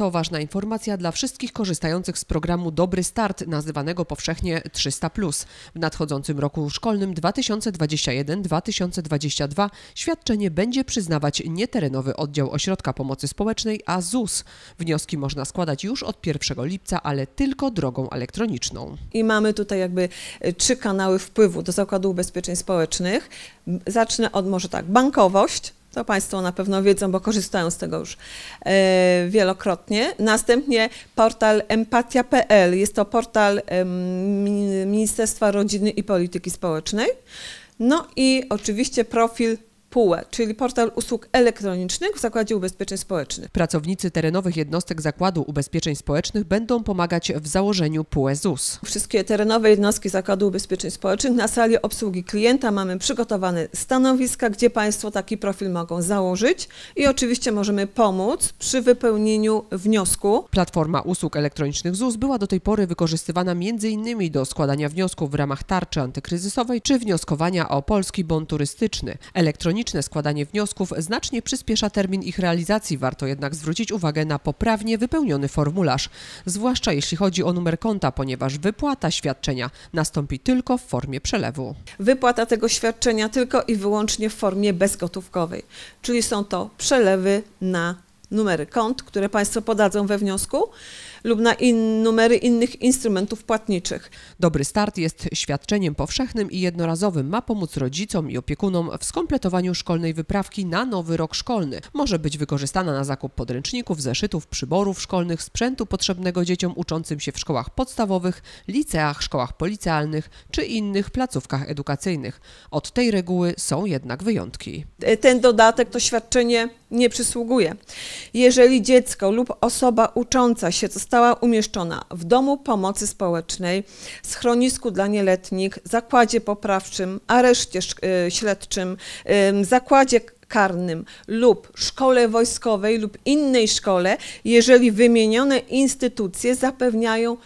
To ważna informacja dla wszystkich korzystających z programu Dobry Start, nazywanego powszechnie 300. W nadchodzącym roku szkolnym 2021-2022 świadczenie będzie przyznawać nie terenowy oddział Ośrodka Pomocy Społecznej, a ZUS. Wnioski można składać już od 1 lipca, ale tylko drogą elektroniczną. I mamy tutaj jakby y, trzy kanały wpływu do Zakładu Ubezpieczeń Społecznych. Zacznę od może tak, bankowość to Państwo na pewno wiedzą, bo korzystają z tego już e, wielokrotnie. Następnie portal empatia.pl. Jest to portal e, Ministerstwa Rodziny i Polityki Społecznej. No i oczywiście profil PUE, czyli portal usług elektronicznych w Zakładzie Ubezpieczeń Społecznych. Pracownicy terenowych jednostek Zakładu Ubezpieczeń Społecznych będą pomagać w założeniu PUE ZUS. Wszystkie terenowe jednostki Zakładu Ubezpieczeń Społecznych na sali obsługi klienta mamy przygotowane stanowiska, gdzie Państwo taki profil mogą założyć i oczywiście możemy pomóc przy wypełnieniu wniosku. Platforma usług elektronicznych ZUS była do tej pory wykorzystywana m.in. do składania wniosków w ramach tarczy antykryzysowej czy wnioskowania o polski bon turystyczny elektroniczne składanie wniosków znacznie przyspiesza termin ich realizacji. Warto jednak zwrócić uwagę na poprawnie wypełniony formularz, zwłaszcza jeśli chodzi o numer konta, ponieważ wypłata świadczenia nastąpi tylko w formie przelewu. Wypłata tego świadczenia tylko i wyłącznie w formie bezgotówkowej, czyli są to przelewy na numery kont, które Państwo podadzą we wniosku lub na in, numery innych instrumentów płatniczych. Dobry Start jest świadczeniem powszechnym i jednorazowym. Ma pomóc rodzicom i opiekunom w skompletowaniu szkolnej wyprawki na nowy rok szkolny. Może być wykorzystana na zakup podręczników, zeszytów, przyborów szkolnych, sprzętu potrzebnego dzieciom uczącym się w szkołach podstawowych, liceach, szkołach policealnych czy innych placówkach edukacyjnych. Od tej reguły są jednak wyjątki. E, ten dodatek to świadczenie nie przysługuje. Jeżeli dziecko lub osoba ucząca się, co została umieszczona w domu pomocy społecznej, schronisku dla nieletnich, zakładzie poprawczym, areszcie y, śledczym, zakładzie karnym lub szkole wojskowej lub innej szkole, jeżeli wymienione instytucje zapewniają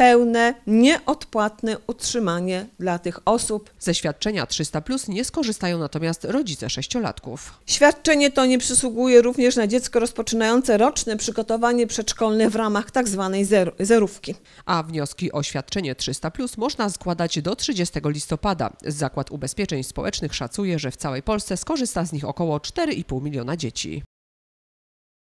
pełne, nieodpłatne utrzymanie dla tych osób. Ze świadczenia 300 plus nie skorzystają natomiast rodzice sześciolatków. Świadczenie to nie przysługuje również na dziecko rozpoczynające roczne przygotowanie przedszkolne w ramach tzw. Tak zerówki. A wnioski o świadczenie 300 plus można składać do 30 listopada. Zakład Ubezpieczeń Społecznych szacuje, że w całej Polsce skorzysta z nich około 4,5 miliona dzieci.